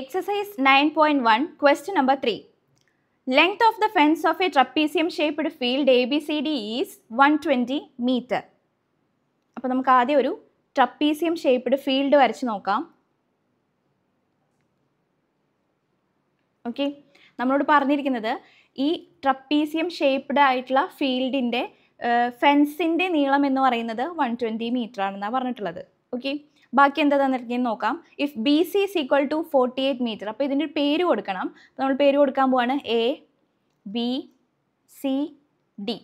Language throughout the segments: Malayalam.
exercise nine one number three length of the fence of a trapezium shaped field A B C D is one twenty metre അപ്പോൾ നമുക്ക് ആദ്യം ഒരു ട്രപ്പീസിയം ഷേപ്പ്ഡ് ഫീൽഡ് വരച്ച് നോക്കാം ഓക്കെ നമ്മളോട് പറഞ്ഞിരിക്കുന്നത് ഈ ട്രപ്പീസിയം ഷേപ്പ്ഡ് ആയിട്ടുള്ള ഫീൽഡിൻ്റെ ഫെൻസിൻ്റെ നീളം എന്ന് പറയുന്നത് വൺ ട്വൻറ്റി മീറ്റർ ആണെന്നാണ് പറഞ്ഞിട്ടുള്ളത് ഓക്കെ ബാക്കി എന്താ തന്നിരിക്കുന്നത് നോക്കാം if B C is equal to forty eight metre അപ്പോൾ ഇതിൻ്റെ ഒരു പേര് കൊടുക്കണം നമ്മൾ പേര് കൊടുക്കാൻ പോവാണ് A B C D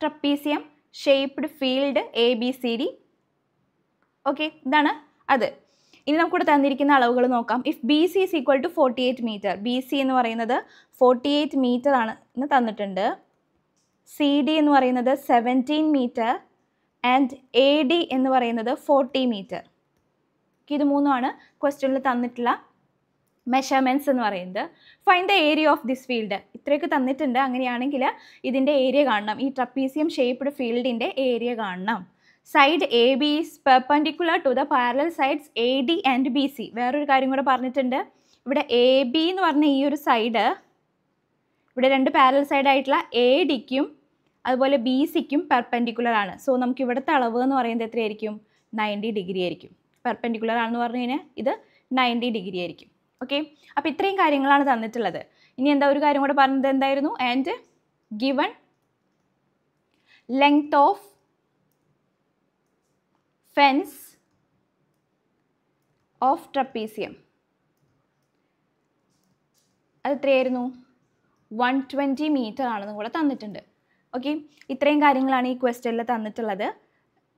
trapezium shaped field A B C D okay ഇതാണ് അത് ഇനി നമുക്കിവിടെ തന്നിരിക്കുന്ന അളവുകൾ നോക്കാം if B C is equal to forty eight metre B C എന്ന് പറയുന്നത് ഫോർട്ടി എയ്റ്റ് മീറ്റർ ആണ് എന്ന് തന്നിട്ടുണ്ട് സി ഡി എന്ന് പറയുന്നത് seventeen metre and A D എന്ന് പറയുന്നത് ഫോർട്ടി മീറ്റർ മാർക്ക് ഇത് മൂന്നുമാണ് ക്വസ്റ്റ്യനിൽ തന്നിട്ടുള്ള മെഷർമെൻസ് എന്ന് പറയുന്നത് find the area of this field ഇത്രയൊക്കെ തന്നിട്ടുണ്ട് അങ്ങനെയാണെങ്കിൽ ഇതിൻ്റെ ഏരിയ കാണണം ഈ ട്രപ്പീസിയം ഷേപ്പ്ഡ് ഫീൽഡിൻ്റെ ഏരിയ കാണണം side A B is perpendicular to the parallel sides A D and B C വേറൊരു കാര്യം കൂടെ പറഞ്ഞിട്ടുണ്ട് ഇവിടെ എ ബി എന്ന് പറഞ്ഞ ഈ ഒരു സൈഡ് ഇവിടെ രണ്ട് പാരലൽ സൈഡായിട്ടുള്ള എ ഡിക്കും അതുപോലെ ബി സിക്കും പെർപ്പൻഡിക്കുലർ ആണ് സോ നമുക്ക് ഇവിടുത്തെ അളവ് എന്ന് പറയുന്നത് എത്രയായിരിക്കും നയൻറ്റി ഡിഗ്രി ആയിരിക്കും പെർപെൻഡിക്കുലർ ആണെന്ന് പറഞ്ഞു കഴിഞ്ഞാൽ ഇത് നയൻറ്റി ഡിഗ്രി ആയിരിക്കും ഓക്കെ അപ്പോൾ ഇത്രയും കാര്യങ്ങളാണ് തന്നിട്ടുള്ളത് ഇനി എന്താ ഒരു കാര്യം കൂടെ പറഞ്ഞത് എന്തായിരുന്നു and given length of fence of trapezium അത് എത്രയായിരുന്നു വൺ ട്വൻറ്റി മീറ്റർ ആണെന്നും കൂടെ തന്നിട്ടുണ്ട് ഓക്കെ ഇത്രയും കാര്യങ്ങളാണ് ഈ ക്വസ്റ്റനിൽ തന്നിട്ടുള്ളത്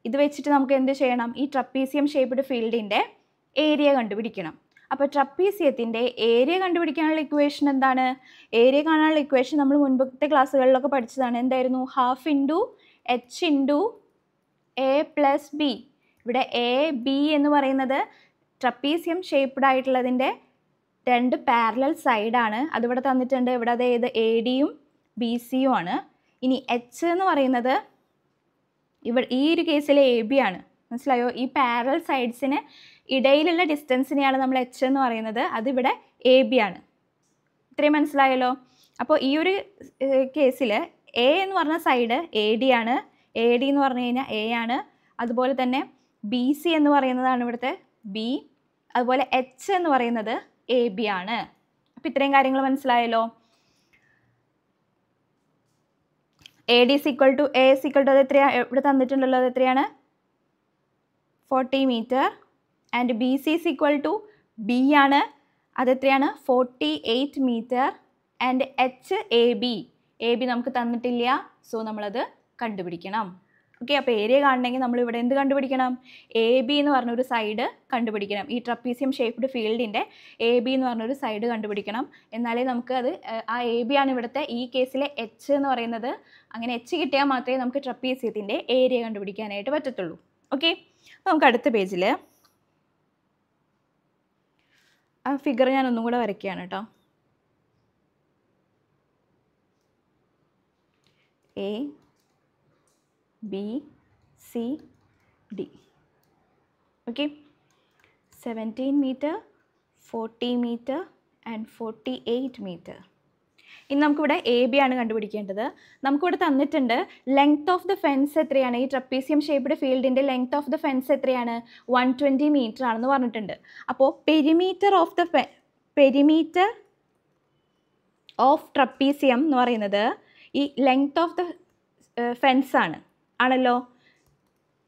ഇത് വെച്ചിട്ട് നമുക്ക് എന്ത് ചെയ്യണം ഈ ട്രപ്പീസിയം ഷേപ്പ്ഡ് ഫീൽഡിൻ്റെ ഏരിയ കണ്ടുപിടിക്കണം അപ്പോൾ ട്രപ്പീസിയത്തിൻ്റെ ഏരിയ കണ്ടുപിടിക്കാനുള്ള ഇക്വേഷൻ എന്താണ് ഏരിയ കാണാനുള്ള ഇക്വേഷൻ നമ്മൾ മുൻപത്തെ ക്ലാസ്സുകളിലൊക്കെ പഠിച്ചതാണ് എന്തായിരുന്നു half into H into A plus B ഇവിടെ എ ബി എന്ന് പറയുന്നത് ട്രപ്പീസിയം ഷേപ്പ്ഡ് ആയിട്ടുള്ളതിൻ്റെ രണ്ട് പാരലൽ സൈഡാണ് അതിവിടെ തന്നിട്ടുണ്ട് ഇവിടെ അതായത് എ ഡിയും ബി സിയും ആണ് ഇനി എച്ച് എന്ന് പറയുന്നത് ഇവ ഈ ഒരു കേസിലെ എ ബി ആണ് മനസ്സിലായോ ഈ പാരൽ സൈഡ്സിന് ഇടയിലുള്ള ഡിസ്റ്റൻസിനെയാണ് നമ്മൾ എച്ച് എന്ന് പറയുന്നത് അതിവിടെ എ ബി ആണ് ഇത്രയും മനസ്സിലായല്ലോ അപ്പോൾ ഈ ഒരു കേസിൽ എ എന്ന് പറഞ്ഞ സൈഡ് എ ഡി ആണ് എ ഡി എന്ന് പറഞ്ഞു കഴിഞ്ഞാൽ എ ആണ് അതുപോലെ തന്നെ ബി സി എന്ന് പറയുന്നതാണ് ഇവിടുത്തെ ബി അതുപോലെ എച്ച് എന്ന് പറയുന്നത് എ ബി ആണ് അപ്പോൾ ഇത്രയും കാര്യങ്ങൾ മനസ്സിലായല്ലോ A D is equal to A is equal to അത് എത്രയാണ് ഇവിടെ തന്നിട്ടുണ്ടല്ലോ അത് എത്രയാണ് forty metre and B C is equal to B ആണ് അതെത്രയാണ് forty eight metre and H A B A B നമുക്ക് തന്നിട്ടില്ല സോ നമ്മളത് കണ്ടുപിടിക്കണം ഓക്കെ അപ്പോൾ ഏരിയ കാണണമെങ്കിൽ നമ്മൾ ഇവിടെ എന്ത് കണ്ടുപിടിക്കണം എ ബി എന്ന് പറഞ്ഞൊരു സൈഡ് കണ്ടുപിടിക്കണം ഈ ട്രപ്പീസിയം ഷേപ്ഡ് ഫീൽഡിൻ്റെ എ ബി എന്ന് പറഞ്ഞൊരു സൈഡ് കണ്ടുപിടിക്കണം എന്നാലേ നമുക്ക് അത് ആ എ ബി ആണ് ഇവിടുത്തെ ഈ കേസിലെ എച്ച് എന്ന് പറയുന്നത് അങ്ങനെ എച്ച് കിട്ടിയാൽ മാത്രമേ നമുക്ക് ട്രപ്പീസിയത്തിൻ്റെ ഏരിയ കണ്ടുപിടിക്കാനായിട്ട് പറ്റത്തുള്ളൂ ഓക്കെ നമുക്ക് അടുത്ത പേജിൽ ആ ഫിഗർ ഞാൻ ഒന്നും കൂടെ വരയ്ക്കുകയാണ് കേട്ടോ A B C D okay seventeen metre forty metre and forty eight metre ഇനി നമുക്കിവിടെ എ ബി ആണ് കണ്ടുപിടിക്കേണ്ടത് നമുക്കിവിടെ തന്നിട്ടുണ്ട് ലെങ്ത് ഓഫ് ദ ഫെൻസ് എത്രയാണ് ഈ ട്രപ്പീസിയം ഷേപ്പ്ഡ് ഫീൽഡിൻ്റെ ലെങ്ത് ഓഫ് ദ ഫെൻസ് എത്രയാണ് വൺ ട്വൻറ്റി മീറ്റർ ആണെന്ന് പറഞ്ഞിട്ടുണ്ട് അപ്പോൾ perimeter of the perimeter of trapezium എന്ന് പറയുന്നത് ഈ ലെങ്ത് ഓഫ് ദ ഫെൻസാണ് ആണല്ലോ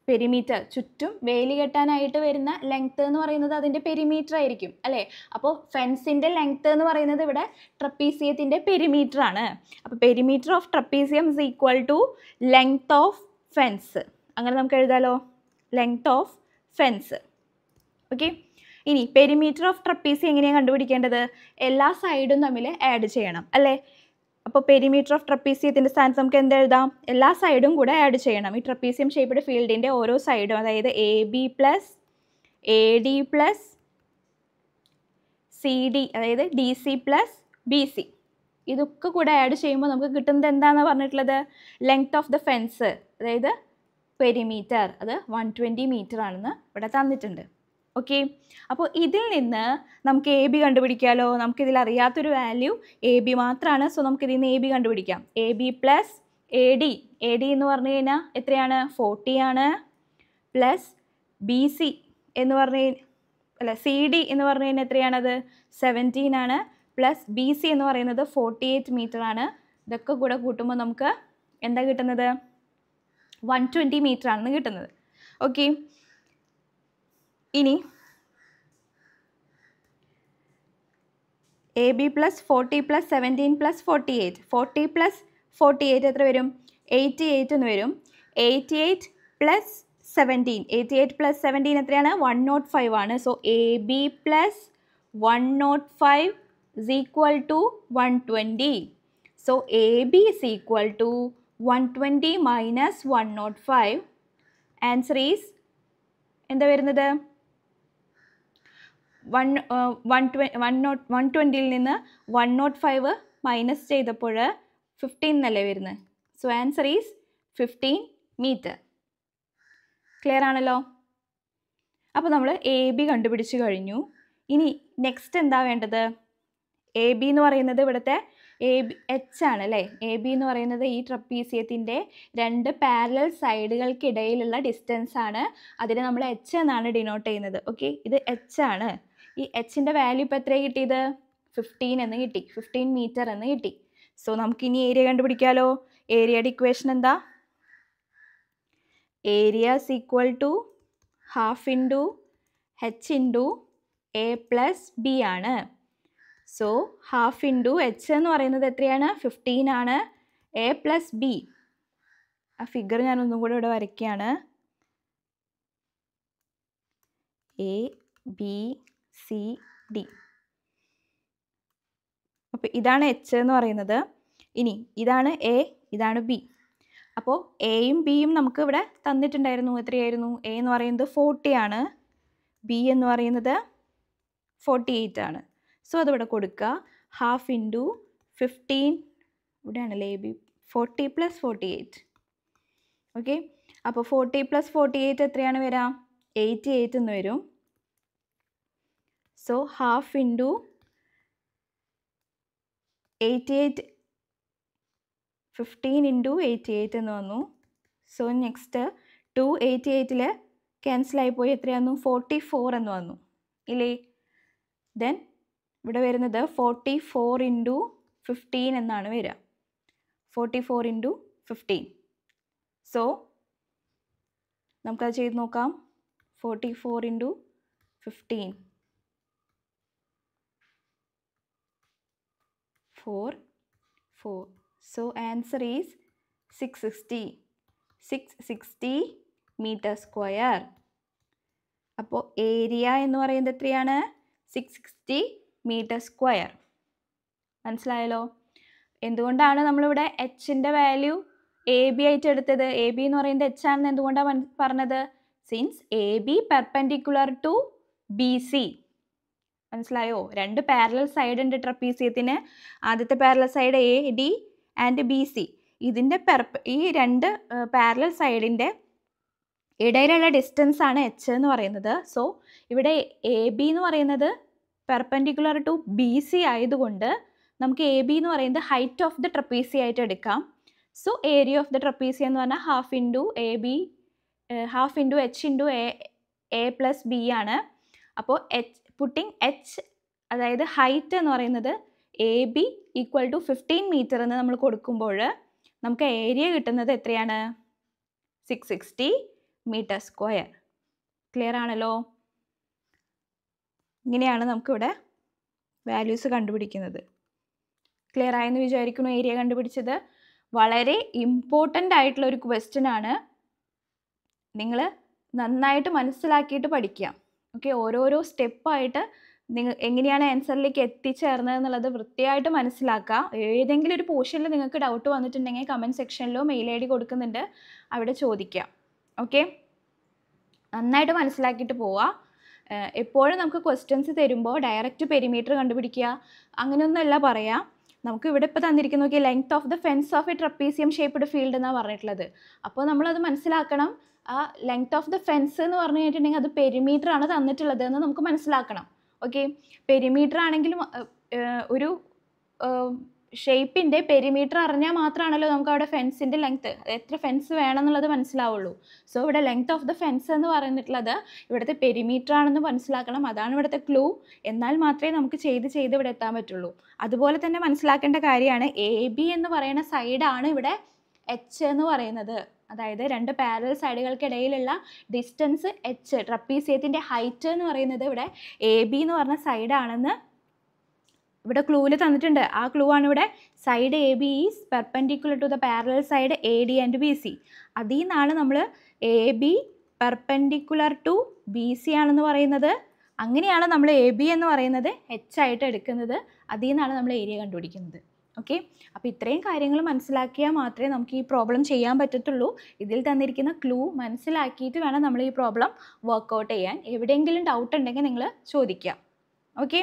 പെരിമീറ്റർ ചുറ്റും വേലി കെട്ടാനായിട്ട് വരുന്ന ലെങ്ത് എന്ന് പറയുന്നത് അതിൻ്റെ പെരിമീറ്റർ ആയിരിക്കും അല്ലേ അപ്പോൾ ഫെൻസിൻ്റെ ലെങ്ത് എന്ന് പറയുന്നത് ഇവിടെ ട്രപ്പീസിയത്തിൻ്റെ പെരിമീറ്റർ ആണ് അപ്പോൾ perimeter of trapezium is equal to length of fence അങ്ങനെ നമുക്ക് എഴുതാലോ ലെങ്ത് ഓഫ് ഫെൻസ് ഓക്കെ ഇനി പെരിമീറ്റർ ഓഫ് ട്രപ്പീസി എങ്ങനെയാണ് കണ്ടുപിടിക്കേണ്ടത് എല്ലാ സൈഡും തമ്മിൽ ആഡ് ചെയ്യണം അല്ലേ അപ്പോൾ പെരിമീറ്റർ ഓഫ് ട്രപ്പീസിയത്തിൻ്റെ സ്ഥാനത്ത് നമുക്ക് എഴുതാം എല്ലാ സൈഡും കൂടെ ആഡ് ചെയ്യണം ഈ ട്രപ്പീസിയം ഷേപ്പ്ഡ് ഫീൽഡിൻ്റെ ഓരോ സൈഡും അതായത് A B plus A D plus C D അതായത് D C plus B C ഇതൊക്കെ കൂടെ ആഡ് ചെയ്യുമ്പോൾ നമുക്ക് കിട്ടുന്നത് എന്താണെന്ന് പറഞ്ഞിട്ടുള്ളത് ലെങ്ത് ഓഫ് ദ ഫെൻസ് അതായത് പെരിമീറ്റർ അത് വൺ ട്വൻറ്റി മീറ്റർ ആണെന്ന് ഇവിടെ തന്നിട്ടുണ്ട് ഓക്കെ അപ്പോൾ ഇതിൽ നിന്ന് നമുക്ക് എ ബി കണ്ടുപിടിക്കാമല്ലോ നമുക്കിതിൽ അറിയാത്തൊരു വാല്യൂ എ ബി മാത്രമാണ് സോ നമുക്കിതിൽ നിന്ന് എ ബി കണ്ടുപിടിക്കാം A B plus A D A D എന്ന് പറഞ്ഞു കഴിഞ്ഞാൽ എത്രയാണ് ഫോർട്ടി ആണ് പ്ലസ് ബി സി എന്ന് പറഞ്ഞു അല്ല സി ഡി എന്ന് പറഞ്ഞു കഴിഞ്ഞാൽ എത്രയാണത് സെവൻറ്റീൻ ആണ് പ്ലസ് ബി സി എന്ന് പറയുന്നത് ഫോർട്ടി എയ്റ്റ് മീറ്റർ ആണ് ഇതൊക്കെ കൂടെ കൂട്ടുമ്പോൾ നമുക്ക് എന്താ കിട്ടുന്നത് വൺ ട്വൻറ്റി മീറ്റർ ആണ് കിട്ടുന്നത് ഓക്കെ ഇനി A B plus forty plus seventeen plus forty eight forty plus forty eight എത്ര വരും എയ്റ്റി എയ്റ്റ് എന്ന് വരും eighty eight plus seventeen eighty eight plus seventeen എത്രയാണ് വൺ നോട്ട് ഫൈവ് ആണ് so A B plus one nought five is equal to one twenty so A B is equal to one twenty minus one nought five answer is എന്താ വരുന്നത് one one twenty one nought one ട്വൻറ്റിയിൽ നിന്ന് വൺ നോട്ട് ഫൈവ് മൈനസ് ചെയ്തപ്പോൾ ഫിഫ്റ്റീൻ എന്നല്ലേ വരുന്നത് so answer is fifteen metre clear ആണല്ലോ അപ്പോൾ നമ്മൾ എ ബി കണ്ടുപിടിച്ചു കഴിഞ്ഞു ഇനി നെക്സ്റ്റ് എന്താ വേണ്ടത് എ ബി എന്ന് പറയുന്നത് ഇവിടുത്തെ എ ബി എച്ച് ആണ് അല്ലേ എ ബി എന്ന് പറയുന്നത് ഈ ട്രപ്പീസിയത്തിൻ്റെ രണ്ട് പാരലൽ സൈഡുകൾക്കിടയിലുള്ള ഡിസ്റ്റൻസ് ആണ് അതിനെ നമ്മൾ എച്ച് എന്നാണ് ഡിനോട്ട് ചെയ്യുന്നത് ഓക്കെ ഇത് എച്ച് ആണ് ഈ എച്ചിൻ്റെ വാല്യൂ ഇപ്പോൾ എത്രയാണ് കിട്ടിയത് ഫിഫ്റ്റീൻ എന്ന് കിട്ടി ഫിഫ്റ്റീൻ മീറ്റർ എന്ന് കിട്ടി സോ നമുക്ക് ഇനി ഏരിയ കണ്ടുപിടിക്കാമല്ലോ ഏരിയയുടെ ഇക്വേഷൻ എന്താ area's equal to half into H into A plus B ആണ് സോ ഹാഫ് ഇൻറ്റു എച്ച് എന്ന് പറയുന്നത് എത്രയാണ് ഫിഫ്റ്റീൻ ആണ് എ പ്ലസ് ബി ആ ഫിഗർ ഞാൻ ഒന്നും കൂടെ ഇവിടെ വരയ്ക്കുകയാണ് എ ബി സി ഡി അപ്പോൾ ഇതാണ് എച്ച് എന്ന് പറയുന്നത് ഇനി ഇതാണ് എ ഇതാണ് ബി അപ്പോൾ എയും ബിയും നമുക്ക് ഇവിടെ തന്നിട്ടുണ്ടായിരുന്നു എത്രയായിരുന്നു എ എന്ന് പറയുന്നത് ഫോർട്ടി ആണ് ബി എന്ന് പറയുന്നത് ഫോർട്ടി എയ്റ്റ് ആണ് സോ അതിവിടെ കൊടുക്കുക ഹാഫ് ഇൻറ്റു ഫിഫ്റ്റീൻ ഇവിടെയാണല്ലേ A B forty plus forty eight okay അപ്പോൾ ഫോർട്ടി പ്ലസ് ഫോർട്ടി എയ്റ്റ് എത്രയാണ് വരാം എയ്റ്റി എയ്റ്റ് എന്ന് വരും so half into eighty eight fifteen into eighty eight എന്ന് വന്നു സോ നെക്സ്റ്റ് ടു എയ്റ്റി എയ്റ്റിൽ ക്യാൻസലായിപ്പോയി എത്രയാന്നു ഫോർട്ടി ഫോർ എന്ന് വന്നു ഇല്ലേ ദെൻ ഇവിടെ വരുന്നത് ഫോർട്ടി ഫോർ ഇൻറ്റു ഫിഫ്റ്റീൻ എന്നാണ് വരിക forty four into fifteen so നമുക്കത് ചെയ്ത് നോക്കാം forty four into fifteen four four so answer is six sixty six sixty metre square അപ്പോൾ ഏരിയ എന്ന് പറയുന്നത് എത്രയാണ് സിക്സ് സിക്സ്റ്റി മീറ്റർ സ്ക്വയർ മനസ്സിലായല്ലോ എന്തുകൊണ്ടാണ് നമ്മളിവിടെ എച്ചിൻ്റെ വാല്യൂ എ ബി ആയിട്ട് എടുത്തത് എ ബി എന്ന് പറയുന്നത് എച്ച് ആണെന്ന് എന്തുകൊണ്ടാണ് പറഞ്ഞത് since A B perpendicular to B C മനസ്സിലായോ രണ്ട് പാരലൽ സൈഡ് ഉണ്ട് ട്രപ്പീസിയത്തിന് ആദ്യത്തെ parallel side A D and B C ഇതിൻ്റെ പെർപ്പ ഈ രണ്ട് പാരലൽ സൈഡിൻ്റെ ഇടയിലുള്ള ഡിസ്റ്റൻസ് ആണ് എച്ച് എന്ന് പറയുന്നത് സോ ഇവിടെ എ ബി എന്ന് പറയുന്നത് പെർപ്പൻഡിക്കുലർ ടു ബി സി ആയതുകൊണ്ട് നമുക്ക് എ ബി എന്ന് പറയുന്നത് ഹൈറ്റ് ഓഫ് ദി ട്രപ്പീസി ആയിട്ട് എടുക്കാം so area of the trapezium എന്ന് പറഞ്ഞാൽ half into A B half into H into A A plus B ആണ് അപ്പോൾ എച്ച് പുട്ടിങ് എച്ച് അതായത് ഹൈറ്റ് എന്ന് പറയുന്നത് A B equal to fifteen metre എന്ന് നമ്മൾ കൊടുക്കുമ്പോൾ നമുക്ക് ഏരിയ കിട്ടുന്നത് എത്രയാണ് six sixty metre square clear ആണല്ലോ ഇങ്ങനെയാണ് നമുക്കിവിടെ വാല്യൂസ് കണ്ടുപിടിക്കുന്നത് ക്ലിയർ ആയെന്ന് വിചാരിക്കുന്നു ഏരിയ കണ്ടുപിടിച്ചത് വളരെ ഇമ്പോർട്ടൻ്റ് ആയിട്ടുള്ള ഒരു ക്വസ്റ്റ്യൻ ആണ് നിങ്ങൾ നന്നായിട്ട് മനസ്സിലാക്കിയിട്ട് പഠിക്കാം ഓക്കെ ഓരോരോ സ്റ്റെപ്പായിട്ട് നിങ്ങൾ എങ്ങനെയാണ് ആൻസറിലേക്ക് എത്തിച്ചേർന്നത് എന്നുള്ളത് വൃത്തിയായിട്ട് മനസ്സിലാക്കുക ഏതെങ്കിലും ഒരു പോർഷനിൽ നിങ്ങൾക്ക് ഡൗട്ട് വന്നിട്ടുണ്ടെങ്കിൽ കമൻറ്റ് സെക്ഷനിലോ മെയിൽ ഐ ഡി കൊടുക്കുന്നുണ്ട് അവിടെ ചോദിക്കുക ഓക്കെ നന്നായിട്ട് മനസ്സിലാക്കിയിട്ട് പോവുക എപ്പോഴും നമുക്ക് ക്വസ്റ്റ്യൻസ് തരുമ്പോൾ ഡയറക്റ്റ് പെരിമീറ്റർ കണ്ടുപിടിക്കുക അങ്ങനെയൊന്നുമല്ല പറയാം നമുക്ക് ഇവിടെ ഇപ്പോൾ തന്നിരിക്കുന്ന നോക്കിയാൽ length of the fence of a trapezium shaped field എന്നാണ് പറഞ്ഞിട്ടുള്ളത് അപ്പോൾ നമ്മളത് മനസ്സിലാക്കണം ആ ലെങ്ത് ഓഫ് ദ ഫെൻസ് എന്ന് പറഞ്ഞു കഴിഞ്ഞിട്ടുണ്ടെങ്കിൽ അത് പെരിമീറ്റർ ആണ് തന്നിട്ടുള്ളത് എന്ന് നമുക്ക് മനസ്സിലാക്കണം ഓക്കെ പെരിമീറ്റർ ആണെങ്കിലും ഒരു ഷേപ്പിൻ്റെ പെരിമീറ്റർ അറിഞ്ഞാൽ മാത്രമാണല്ലോ നമുക്ക് അവിടെ ഫെൻസിൻ്റെ ലെങ്ത്ത് എത്ര ഫെൻസ് വേണം എന്നുള്ളത് മനസ്സിലാവുള്ളൂ സോ ഇവിടെ ലെങ്ത് ഓഫ് ദ ഫെൻസ് എന്ന് പറഞ്ഞിട്ടുള്ളത് ഇവിടുത്തെ പെരിമീറ്റർ ആണെന്ന് മനസ്സിലാക്കണം അതാണ് ഇവിടുത്തെ ക്ലൂ എന്നാൽ മാത്രമേ നമുക്ക് ചെയ്ത് ചെയ്ത് ഇവിടെ എത്താൻ പറ്റുള്ളൂ അതുപോലെ തന്നെ മനസ്സിലാക്കേണ്ട കാര്യമാണ് എ ബി എന്ന് പറയുന്ന സൈഡാണ് ഇവിടെ എച്ച് എന്ന് പറയുന്നത് അതായത് രണ്ട് പാരൽ സൈഡുകൾക്കിടയിലുള്ള ഡിസ്റ്റൻസ് എച്ച് ട്രപ്പീസിയത്തിൻ്റെ ഹൈറ്റ് എന്ന് പറയുന്നത് ഇവിടെ എ ബി എന്ന് പറഞ്ഞ സൈഡാണെന്ന് ഇവിടെ ക്ലൂവിൽ തന്നിട്ടുണ്ട് ആ ക്ലൂ ആണ് ഇവിടെ side A B is perpendicular to the parallel side A D and B C അതിൽ നിന്നാണ് നമ്മൾ A B perpendicular to B C ആണെന്ന് പറയുന്നത് അങ്ങനെയാണ് നമ്മൾ എ ബി എന്ന് പറയുന്നത് എച്ച് ആയിട്ട് എടുക്കുന്നത് അതിൽ നിന്നാണ് നമ്മൾ ഏരിയ കണ്ടുപിടിക്കുന്നത് ഓക്കെ അപ്പോൾ ഇത്രയും കാര്യങ്ങൾ മനസ്സിലാക്കിയാൽ മാത്രമേ നമുക്ക് ഈ പ്രോബ്ലം ചെയ്യാൻ പറ്റത്തുള്ളൂ ഇതിൽ തന്നിരിക്കുന്ന ക്ലൂ മനസ്സിലാക്കിയിട്ട് വേണം നമ്മൾ ഈ പ്രോബ്ലം വർക്ക്ഔട്ട് ചെയ്യാൻ എവിടെയെങ്കിലും ഡൗട്ട് ഉണ്ടെങ്കിൽ നിങ്ങൾ ചോദിക്കുക ഓക്കെ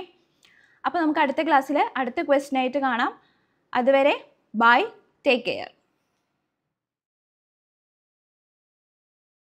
അപ്പോൾ നമുക്ക് അടുത്ത ക്ലാസ്സിൽ അടുത്ത ക്വസ്റ്റിനായിട്ട് കാണാം അതുവരെ ബൈ ടേക്ക് കെയർ